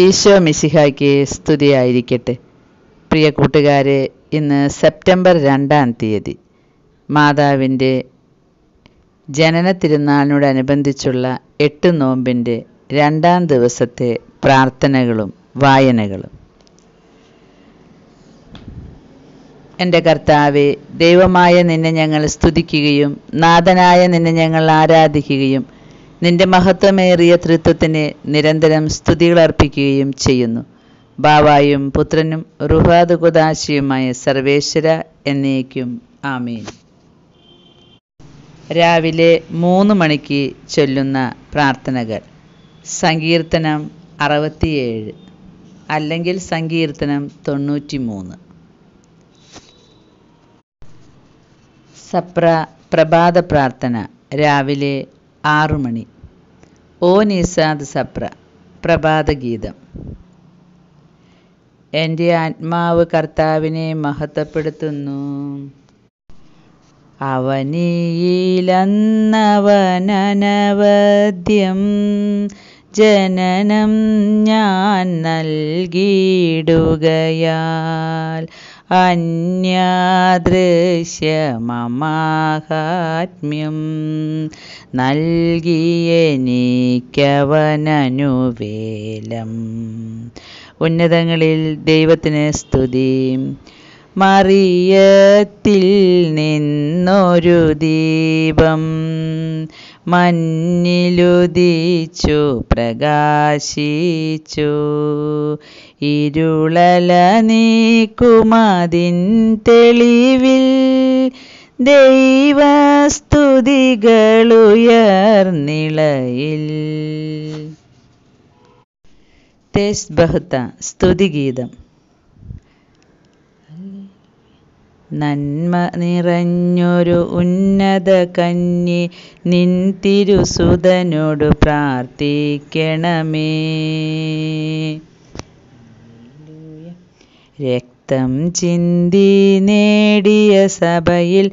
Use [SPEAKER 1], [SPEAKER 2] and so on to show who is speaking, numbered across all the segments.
[SPEAKER 1] ഈശോ മിശിഹായ്ക്ക് സ്തുതിയായിരിക്കട്ടെ പ്രിയ കൂട്ടുകാരെ ഇന്ന് സെപ്റ്റംബർ രണ്ടാം തീയതി മാതാവിൻ്റെ ജനന തിരുനാളിനോടനുബന്ധിച്ചുള്ള എട്ട് നോമ്പിൻ്റെ രണ്ടാം ദിവസത്തെ പ്രാർത്ഥനകളും വായനകളും എൻ്റെ കർത്താവെ ദൈവമായ നിന്നെ ഞങ്ങൾ സ്തുതിക്കുകയും നാഥനായ നിന്നെ ഞങ്ങൾ ആരാധിക്കുകയും നിന്റെ മഹത്വമേറിയ തൃത്വത്തിന് നിരന്തരം സ്തുതികൾ അർപ്പിക്കുകയും ചെയ്യുന്നു ബാവായും പുത്രനും റുഹാദ് സർവേശ്വര എന്നേക്കും ആമീൻ രാവിലെ മൂന്ന് മണിക്ക് ചൊല്ലുന്ന പ്രാർത്ഥനകൾ സങ്കീർത്തനം അറുപത്തിയേഴ് അല്ലെങ്കിൽ സങ്കീർത്തനം തൊണ്ണൂറ്റി മൂന്ന് സപ്ര പ്രഭാത പ്രാർത്ഥന രാവിലെ ആറു മണി ഓ നിസാദ് സപ്ര പ്രഭാതഗീതം എൻ്റെ ആത്മാവ് കർത്താവിനെ മഹത്വപ്പെടുത്തുന്നു അവനിയിലന്നവനവദ്യം ജനനം ഞാൻ നൽകിയിടുകയാൽ നൽകിയ നൽകിയെനിക്കവനനുവേലം ഉന്നതങ്ങളിൽ ദൈവത്തിന് സ്തുതി മറിയത്തിൽ നിന്നൊരു ദീപം മഞ്ഞിലുദിച്ചു പ്രകാശിച്ചു ഇരുളല നീക്കുമതിൻ തെളിവിൽ ദൈവസ്തുതികളുയർനിളയിൽ തേസ് ബഹുത്ത സ്തുതിഗീതം നന്മ നിറഞ്ഞൊരു ഉന്നത കന്നി നിൻ തിരുസുതനോടു പ്രാർത്ഥിക്കണമേ രക്തം ചിന്തി നേടിയ സഭയിൽ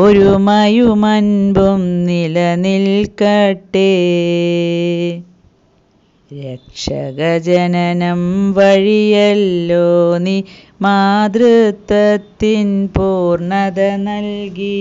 [SPEAKER 1] ഒരുമയുമൻപും നിലനിൽക്കട്ടെ രക്ഷകജനനം വഴിയല്ലോ നീ മാതൃത്വത്തിൻ പൂർണത നൽകി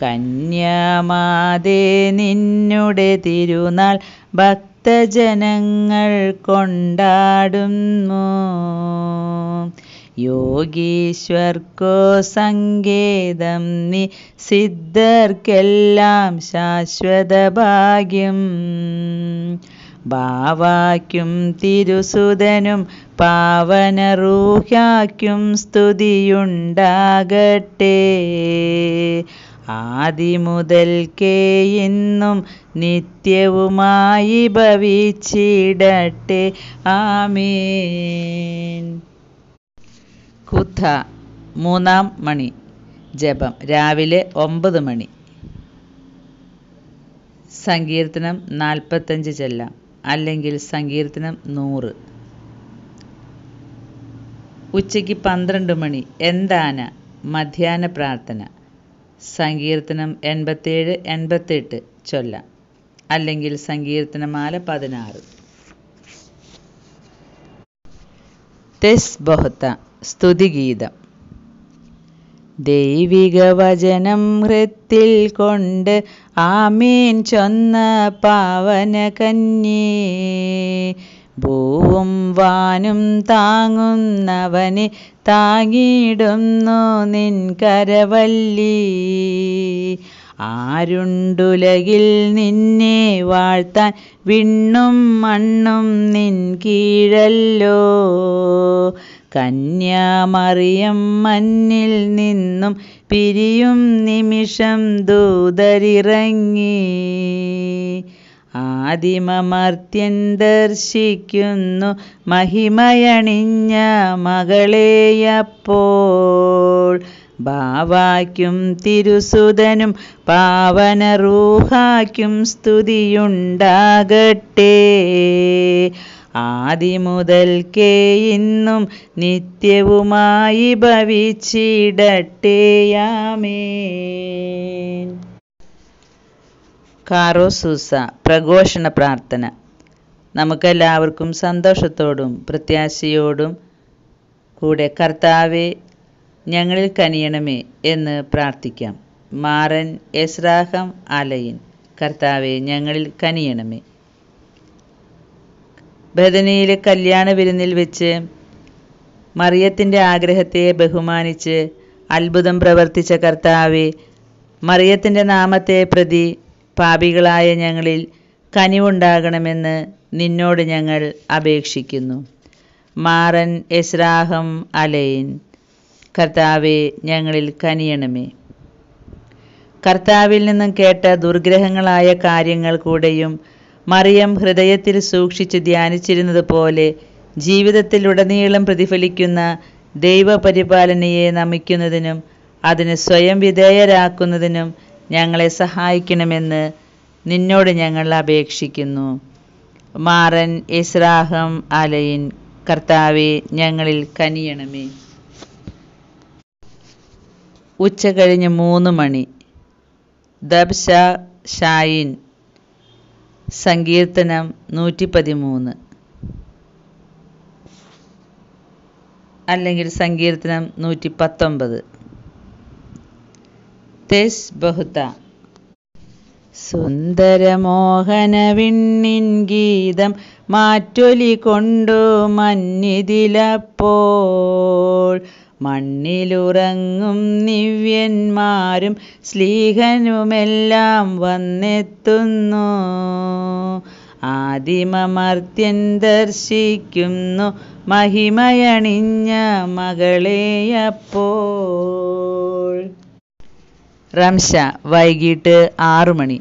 [SPEAKER 1] കന്യാമാതേ നിന്നുടെ തിരുനാൾ ഭക്തജനങ്ങൾ കൊണ്ടാടുന്നു യോഗീശ്വർക്കോ സങ്കേതം നീ സിദ്ധർക്കെല്ലാം ശാശ്വത ഭാഗ്യം ബാവായ്ക്കും തിരുസുതനും പാവനറൂഹ്യാക്കും സ്തുതിയുണ്ടാകട്ടെ ആദിമുതൽക്കേ ഇന്നും നിത്യവുമായി ഭവിച്ചിടട്ടെ ആമീൻ കുഥ മൂന്നാം മണി ജപം രാവിലെ ഒമ്പത് മണി സങ്കീർത്തനം നാൽപ്പത്തഞ്ച് ചെല്ലാം അല്ലെങ്കിൽ സങ്കീർത്തനം നൂറ് ഉച്ചയ്ക്ക് പന്ത്രണ്ട് മണി എന്താന മധ്യാന പ്രാർത്ഥന സങ്കീർത്തനം എൺപത്തേഴ് എൺപത്തെട്ട് ചൊല്ലാം അല്ലെങ്കിൽ സങ്കീർത്തനമാല പതിനാറ് തെസ് ബഹുത്ത സ്തുതിഗീതം ദൈവിക വചനം ഹൃത്തിൽ കൊണ്ട് ആമീൻ ചൊന്ന പാവന കന്യേ ഭൂവും വാനും താങ്ങുന്നവന് താങ്ങിയിടുന്നു നിൻ കരവല്ലി ആരുണ്ടുലകിൽ നിന്നെ വാഴ്ത്താൻ വിണ്ണും മണ്ണും നിൻ കീഴല്ലോ കന്യാമറിയം മഞ്ഞിൽ നിന്നും പിരിയും നിമിഷം ദൂതരിറങ്ങി ആദിമമർത്യൻ ദർശിക്കുന്നു മഹിമയണിഞ്ഞ മകളെയപ്പോൾ ബാവായ്ക്കും തിരുസുതനും പാവന റൂഹായ്ക്കും സ്തുതിയുണ്ടാകട്ടെ ആദിമുതൽക്കേ ഇന്നും നിത്യവുമായി ഭവിച്ചിടട്ടെയാമേൻ കാറോസൂസ പ്രഘോഷണ പ്രാർത്ഥന നമുക്കെല്ലാവർക്കും സന്തോഷത്തോടും പ്രത്യാശയോടും കൂടെ കർത്താവെ ഞങ്ങളിൽ കനിയണമേ എന്ന് പ്രാർത്ഥിക്കാം മാറൻ എസ്രാഹം അലയിൻ കർത്താവെ ഞങ്ങളിൽ കനിയണമേ ബദനിയിലെ കല്യാണ വിരുന്നിൽ വെച്ച് മറിയത്തിൻ്റെ ആഗ്രഹത്തെ ബഹുമാനിച്ച് അത്ഭുതം പ്രവർത്തിച്ച കർത്താവെ മറിയത്തിൻ്റെ നാമത്തെ പ്രതി പാപികളായ ഞങ്ങളിൽ കനിവുണ്ടാകണമെന്ന് നിന്നോട് ഞങ്ങൾ അപേക്ഷിക്കുന്നു മാറൻ എസ്രാഹം അലൈൻ കർത്താവെ ഞങ്ങളിൽ കനിയണമേ കർത്താവിൽ നിന്നും കേട്ട ദുർഗ്രഹങ്ങളായ കാര്യങ്ങൾ കൂടെയും മറിയം ഹൃദയത്തിൽ സൂക്ഷിച്ച് ധ്യാനിച്ചിരുന്നത് പോലെ ജീവിതത്തിലുടനീളം പ്രതിഫലിക്കുന്ന ദൈവപരിപാലനയെ നമിക്കുന്നതിനും അതിന് സ്വയം വിധേയരാക്കുന്നതിനും ഞങ്ങളെ സഹായിക്കണമെന്ന് നിന്നോട് ഞങ്ങൾ അപേക്ഷിക്കുന്നു മാറൻ ഇസ്രാഹം അലയിൻ കർത്താവെ ഞങ്ങളിൽ കനിയണമേ ഉച്ച കഴിഞ്ഞ് മൂന്ന് മണി ദബ്ഷ ഷായിൻ സങ്കീർത്തനം നൂറ്റി പതിമൂന്ന് അല്ലെങ്കിൽ സങ്കീർത്തനം നൂറ്റി പത്തൊമ്പത് തെസ് ബഹുത സുന്ദരമോഹന വിണ്ണിൻ ഗീതം മാറ്റൊലി കൊണ്ടു മഞ്ഞിതിലപ്പോൾ മണ്ണിലുറങ്ങും നിവ്യന്മാരും ശ്ലീഹനുമെല്ലാം വന്നെത്തുന്നു ആദിമമർത്യൻ ദർശിക്കുന്നു മഹിമയണിഞ്ഞ മകളെയപ്പോൾ റംഷ വൈകിട്ട് ആറു മണി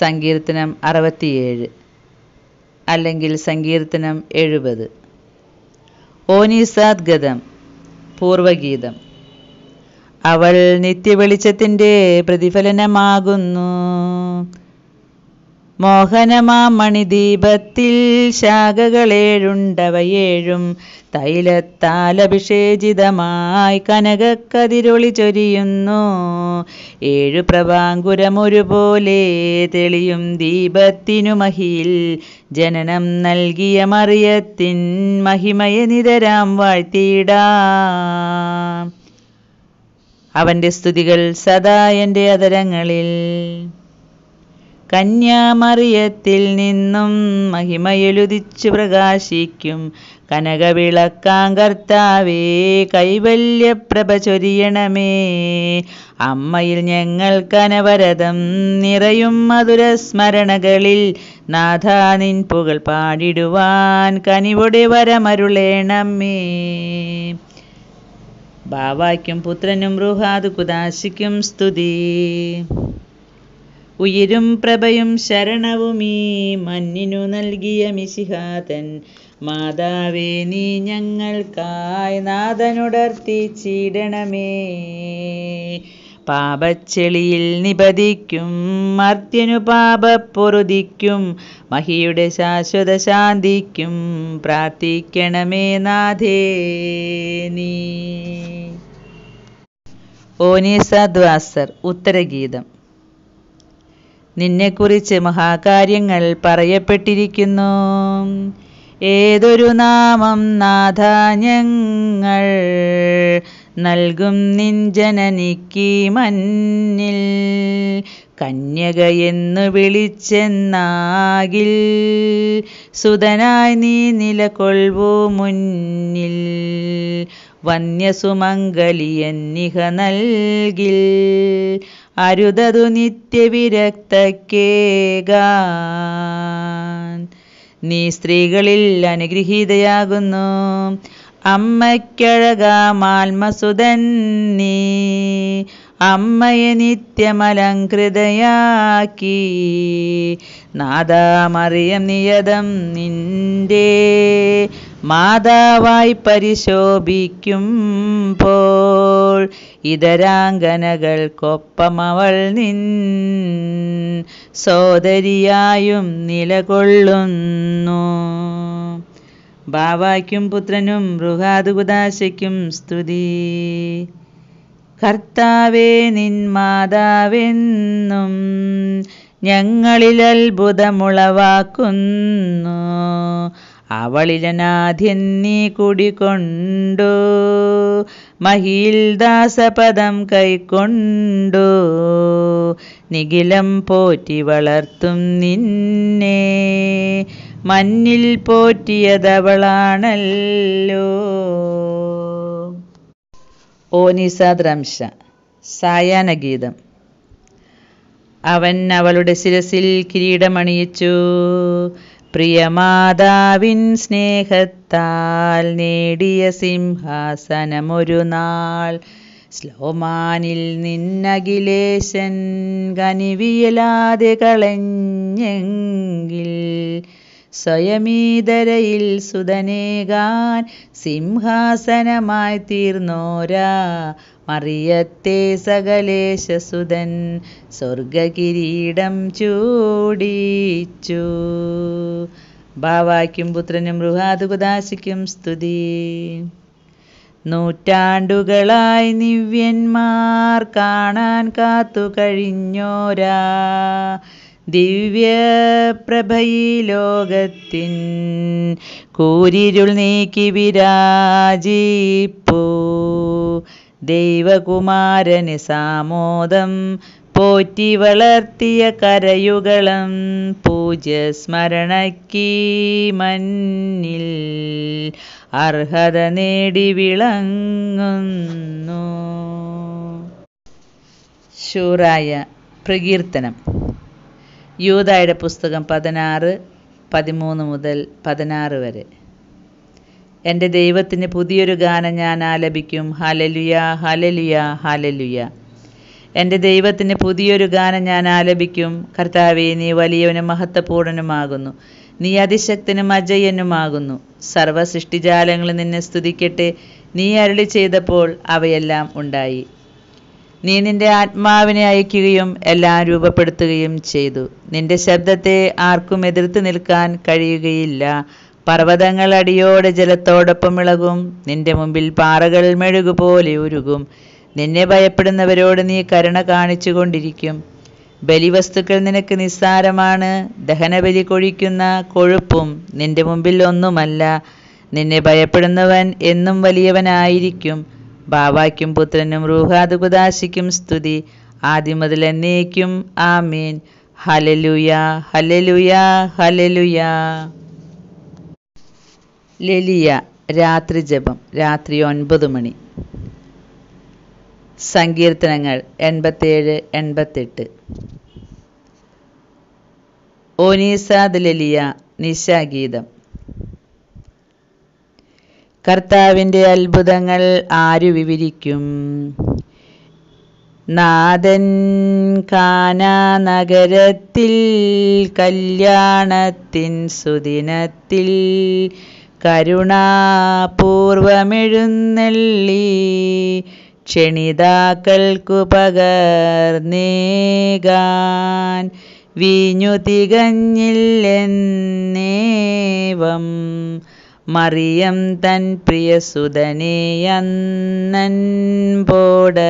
[SPEAKER 1] സങ്കീർത്തനം അറുപത്തിയേഴ് അല്ലെങ്കിൽ സങ്കീർത്തനം എഴുപത് ഓനിസാദ് ഗതം പൂർവഗീതം അവൾ നിത്യവെളിച്ചത്തിൻ്റെ പ്രതിഫലനമാകുന്നു മോഹനമാമണിദീപത്തിൽ ശാഖകളേഴുണ്ടവയേഴും തൈലത്താലഭിഷേചിതമായി കനകക്കതിരൊളി ചൊരിയുന്നു ഏഴു പ്രഭാങ്കുരമൊരുപോലെ തെളിയും ദീപത്തിനു മഹിയിൽ ജനനം നൽകിയ മറിയത്തിൻ മഹിമയെ നിതരാം വാഴ്ത്തിയിടാ അവന്റെ സ്തുതികൾ സദാ എൻ്റെ അതരങ്ങളിൽ കന്യാമറിയത്തിൽ നിന്നും മഹിമയൊലുദിച്ചു പ്രകാശിക്കും കനകവിളക്കാം കർത്താവേ കൈവല്യപ്രഭ ചൊരിയണമേ അമ്മയിൽ ഞങ്ങൾ കനവരതം നിറയും മധുരസ്മരണകളിൽ നാഥ നിൻ പുകൾ പാടിടുവാൻ കനിവൊടെ വരമരുളേണമേ ബാവായ്ക്കും പുത്രനും റുഹാദ് കുദാശിക്കും സ്തുതി ഉയരും പ്രഭയും ശരണവുമീ മഞ്ഞിനു നൽകിയ മിശിഹാതൻ മാതാവേ നീ ഞങ്ങൾക്കായി നാഥനുടർത്തി ചീടണമേ പാപച്ചെളിയിൽ നിപതിക്കും മർത്യനു പാപപ്പൊറുതിക്കും മഹിയുടെ ശാശ്വത ശാന്തിക്കും പ്രാർത്ഥിക്കണമേ നാഥേ നീ ഓനീസദ്വാസർ ഉത്തരഗീതം നിന്നെക്കുറിച്ച് മഹാകാര്യങ്ങൾ പറയപ്പെട്ടിരിക്കുന്നു ഏതൊരു നാമം നാഥ ഞങ്ങൾ നൽകും നിഞ്ജനനിക്ക് മന്നിൽ കന്യകയെന്നു വിളിച്ചെന്നാകിൽ സുതനായി നീ നിലകൊള്ളൂ മുന്നിൽ നിഹ നൽകിൽ അരുതതു നിത്യവിരക്തക്കേകാൻ നീ സ്ത്രീകളിൽ അനുഗ്രഹീതയാകുന്നു അമ്മയ്ക്കഴകാമാൽമസുതൻ നീ അമ്മയെ നിത്യമലംകൃതയാക്കി നാദാമറിയം നിയതം നിന്റെ മാതാവായി പരിശോഭിക്കും പോ കണ്ടപ്പോൾ ഇതരാംഗനകൾക്കൊപ്പമവൾ നിൻ സോദരിയായും നിലകൊള്ളുന്നു ബാവാക്കും പുത്രനും ബൃഹാതുകുദാശയ്ക്കും സ്തുതി കർത്താവേ നിൻ മാതാവെന്നും ഞങ്ങളിൽ അത്ഭുതമുളവാക്കുന്നു അവളിലനാഥ്യൻ നീ മഹീൽദാസപദം കൈക്കൊണ്ടു നിഖിലം പോറ്റി വളർത്തും നിന്നെ മഞ്ഞിൽ പോറ്റിയതവളാണല്ലോ ഓനിസദ്രംശ സായാഹ്നഗീതം അവൻ അവളുടെ ശിരസിൽ കിരീടമണിയിച്ചു പ്രിയമാതാവിൻ സ്നേഹത്താൽ നേടിയ സിംഹാസനമൊരു നാൾ ശ്ലോമാനിൽ നിന്നഖിലേശൻ കനിവിയലാതെ കളഞ്ഞെങ്കിൽ സ്വയമീതരയിൽ സുതനേകാൻ സിംഹാസനമായി തീർന്നോരാ മറിയത്തെ സകലേശസുതൻ സ്വർഗകിരീടം ചൂടിച്ചു ഭാവായ്ക്കും പുത്രനും റുഹാതുകുദാശിക്കും സ്തുതി നൂറ്റാണ്ടുകളായി നിവ്യന്മാർ കാണാൻ കാത്തു കഴിഞ്ഞോരാ ദിവ്യപ്രഭയി ലോകത്തിൻ കൂരിരുൾ നീക്കി വിരാജിപ്പോ ദൈവകുമാരന് സാമോദം പോറ്റി വളർത്തിയ കരയുകളം പൂജ്യ സ്മരണക്കി മന്നിൽ അർഹത നേടി വിളങ്ങുന്നു ശൂറായ പ്രകീർത്തനം യൂതായുടെ പുസ്തകം പതിനാറ് പതിമൂന്ന് മുതൽ പതിനാറ് വരെ എൻ്റെ ദൈവത്തിന് പുതിയൊരു ഗാനം ഞാൻ ആലപിക്കും ഹലലുയ ഹലലുയ ഹലലുയ എൻ്റെ ദൈവത്തിന് പുതിയൊരു ഗാനം ഞാൻ ആലപിക്കും കർത്താവെ നീ വലിയവനും മഹത്വപൂർണനുമാകുന്നു നീ അതിശക്തനും അജയ്യനുമാകുന്നു സർവ സൃഷ്ടിജാലങ്ങൾ നിന്നെ സ്തുതിക്കട്ടെ നീ അരളി ചെയ്തപ്പോൾ അവയെല്ലാം ഉണ്ടായി നീ നിന്റെ ആത്മാവിനെ അയക്കുകയും എല്ലാം രൂപപ്പെടുത്തുകയും ചെയ്തു നിന്റെ ശബ്ദത്തെ ആർക്കും എതിർത്ത് നിൽക്കാൻ കഴിയുകയില്ല പർവ്വതങ്ങൾ അടിയോടെ ജലത്തോടൊപ്പം ഇളകും നിന്റെ മുമ്പിൽ പാറകൾ മെഴുകുപോലെ ഉരുകും നിന്നെ ഭയപ്പെടുന്നവരോട് നീ കരുണ കാണിച്ചു കൊണ്ടിരിക്കും ബലിവസ്തുക്കൾ നിനക്ക് നിസ്സാരമാണ് ദഹനബലി കൊഴിക്കുന്ന കൊഴുപ്പും നിന്റെ മുമ്പിൽ ഒന്നുമല്ല നിന്നെ ഭയപ്പെടുന്നവൻ എന്നും വലിയവനായിരിക്കും ബാബായ്ക്കും പുത്രനും റൂഹാദ് സ്തുതി ആദ്യം മുതൽ എന്നേക്കും ആമീൻ ഹലലുയാ ഹലലുയാ ഹലലുയാ ലലിയ രാത്രി ജപം രാത്രി ഒൻപത് മണി സങ്കീർത്തനങ്ങൾ എൺപത്തേഴ് എൺപത്തെട്ട് ഓനീസാദ് ലലിയ നിശാഗീതം കർത്താവിൻ്റെ അത്ഭുതങ്ങൾ ആരു വിവരിക്കും നാദൻ കാന നഗരത്തിൽ കല്യാണത്തിൻ സുദിനത്തിൽ കരുണാപൂർവമെഴുന്നള്ളി ക്ഷണിതാക്കൾക്കു പകർന്നേകാൻ വീഞ്ഞു തികഞ്ഞില്ലെന്നേവം മറിയം തൻ പ്രിയസുതനെ അന്നൻ പോടറിയിച്ചിടുകയാൽ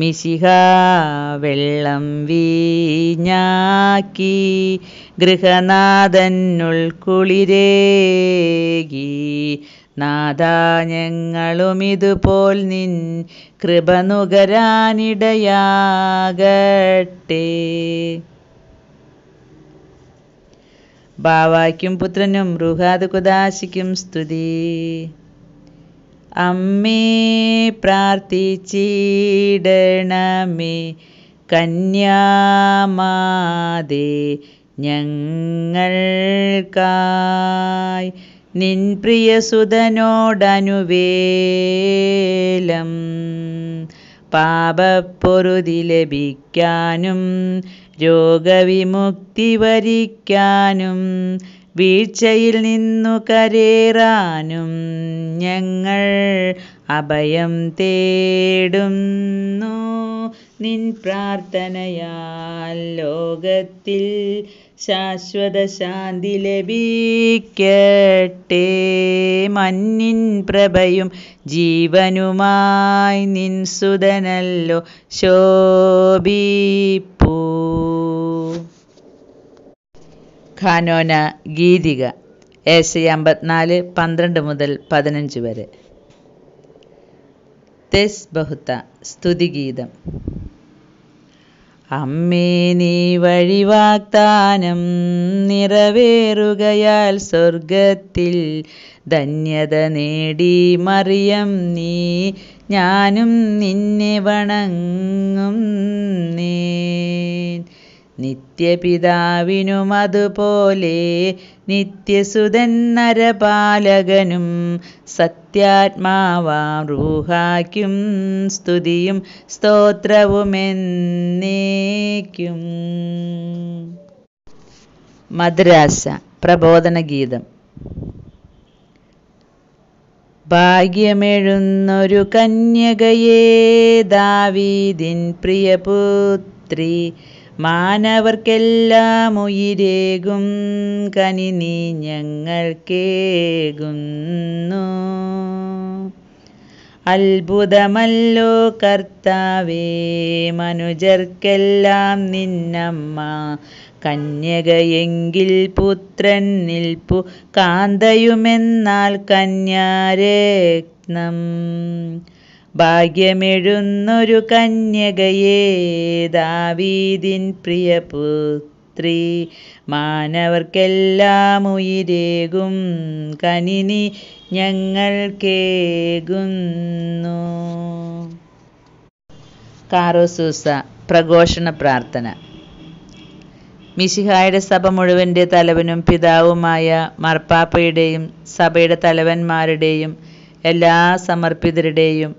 [SPEAKER 1] മിശിഹ വെള്ളം വീഞ്ഞാക്കി ഗൃഹനാഥനുൾക്കുളിരേകി നാഥ ഞങ്ങളും ഇതുപോൽ നിൻ കൃപ നുകരാനിടയാകട്ടെ ബാവായ്ക്കും പുത്രനും റുഹാദ് കുദാശിക്കും സ്തുതി അമ്മേ പ്രാർത്ഥിച്ചിടണമേ കന്യാമാതേ ഞങ്ങൾക്കായി നിൻ പ്രിയസുതനോടനുവേലം പാപപ്പൊറുതി ലഭിക്കാനും രോഗവിമുക്തി വരിക്കാനും വീഴ്ചയിൽ നിന്നു കരേറാനും ഞങ്ങൾ അഭയം തേടുന്നു നിൻ പ്രാർത്ഥനയാൽ ലോകത്തിൽ ശാശ്വത ശാന്തി ലഭിക്കട്ടെ മഞ്ഞിൻ പ്രഭയും ജീവനുമായി നിൻ സുതനല്ലോ ശോഭിപ്പൂ ഖാനോന ഗീതിക ഏഷ്യ അമ്പത്തിനാല് പന്ത്രണ്ട് മുതൽ പതിനഞ്ച് വരെ തെസ് ബഹുത്ത സ്തുതിഗീതം അമ്മേ നീ വഴി വാഗ്ദാനം നിറവേറുകയാൽ സ്വർഗത്തിൽ ധന്യത നേടി മറിയം നീ ഞാനും നിന്നെ വണങ്ങും നീ നിത്യപിതാവിനും അതുപോലെ നിത്യസുതൻ നരപാലകനും സത്യാത്മാവാം റൂഹാക്കും സ്തുതിയും സ്തോത്രവുമെന്നേക്കും മദ്രാസ പ്രബോധന ഗീതം ഭാഗ്യമെഴുന്നൊരു കന്യകയേ ദാവീദിൻ പ്രിയപുത്രി മാനവർക്കെല്ലാം ഉയിരേകും കനി നീ ഞങ്ങൾക്കേകുന്നു അത്ഭുതമല്ലോ കർത്താവേ മനുജർക്കെല്ലാം നിന്നമ്മ കന്യകയെങ്കിൽ പുത്രൻ നിൽപ്പു കാന്തയുമെന്നാൽ കന്യാരത്നം ഭാഗ്യമെഴുന്നൊരു കന്യകയെ ദാവീദിൻ പ്രിയപുത്രി മാനവർക്കെല്ലാം ഉയിരേകും കനിനി ഞങ്ങൾ കേകുന്നു കാറോസൂസ പ്രഘോഷണ പ്രാർത്ഥന മിശിഹായുടെ സഭ മുഴുവൻ്റെ തലവനും പിതാവുമായ മാർപ്പാപ്പയുടെയും സഭയുടെ തലവന്മാരുടെയും എല്ലാ സമർപ്പിതരുടെയും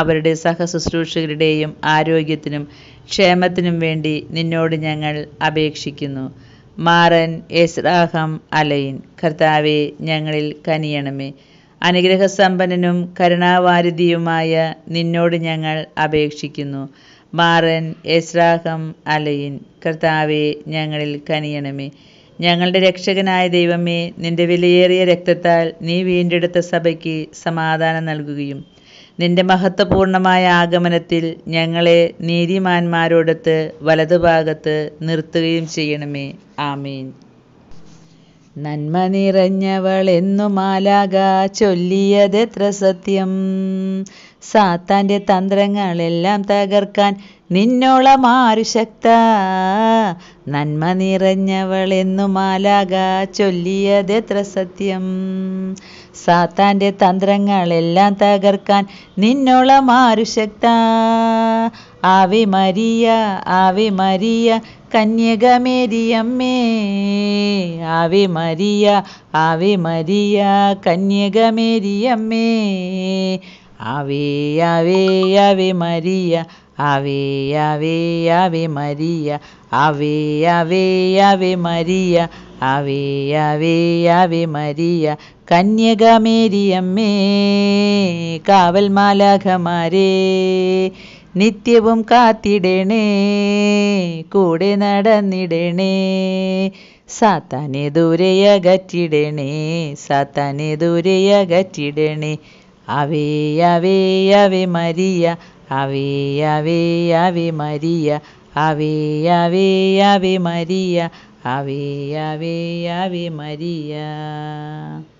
[SPEAKER 1] അവരുടെ സഹശുശ്രൂഷകരുടെയും ആരോഗ്യത്തിനും ക്ഷേമത്തിനും വേണ്ടി നിന്നോട് ഞങ്ങൾ അപേക്ഷിക്കുന്നു മാറൻ എസ്രാഹം അലയിൻ കർത്താവെ ഞങ്ങളിൽ കനിയണമേ അനുഗ്രഹസമ്പന്നനും കരുണാവാരിധിയുമായ നിന്നോട് ഞങ്ങൾ അപേക്ഷിക്കുന്നു മാറൻ എസ്രാഹം അലയിൻ കർത്താവെ ഞങ്ങളിൽ കനിയണമേ ഞങ്ങളുടെ രക്ഷകനായ ദൈവമേ നിന്റെ വിലയേറിയ രക്തത്താൽ നീ വീണ്ടെടുത്ത സഭയ്ക്ക് സമാധാനം നൽകുകയും നിന്റെ മഹത്വപൂർണമായ ആഗമനത്തിൽ ഞങ്ങളെ നീതിമാന്മാരോടത്ത് വലതുഭാഗത്ത് നിർത്തുകയും ചെയ്യണമേ ആമീൻ നന്മ നിറഞ്ഞവളെന്നു മാലാക ചൊല്ലിയതെത്ര സത്യം സാത്താന്റെ തന്ത്രങ്ങളെല്ലാം തകർക്കാൻ നിന്നോളം ആരു ശക്ത നന്മ നിറഞ്ഞവളെന്നു മാലാക ചൊല്ലിയതെത്ര സത്യം സാത്താന്റെ തന്ത്രങ്ങളെല്ലാം തകർക്കാൻ നിന്നോളം ആരുശക്ത ആവി മരിയ ആവി മരിയ കന്യകമേരിയമ്മേ ആവി മരിയ ആവി മരിയ കന്യകമേരിയമ്മേ ആവി ആവേ ആവി മരിയ Ave, Ave, Ave María, Ave, Ave, കന്യകമേരിയമ്മേ കാവൽ മാലാഖമാരേ നിത്യവും കാത്തിടണേ കൂടെ നടന്നിടണേ സാത്താനെ ദൂരെയകറ്റിടണേ സാത്താനെ ദൂരെയകറ്റിടണേ അവേ അവേ അവേ മരിയ Ave, Ave, Ave Maria, Ave, Ave, Ave Maria, Ave, Ave, Ave Maria.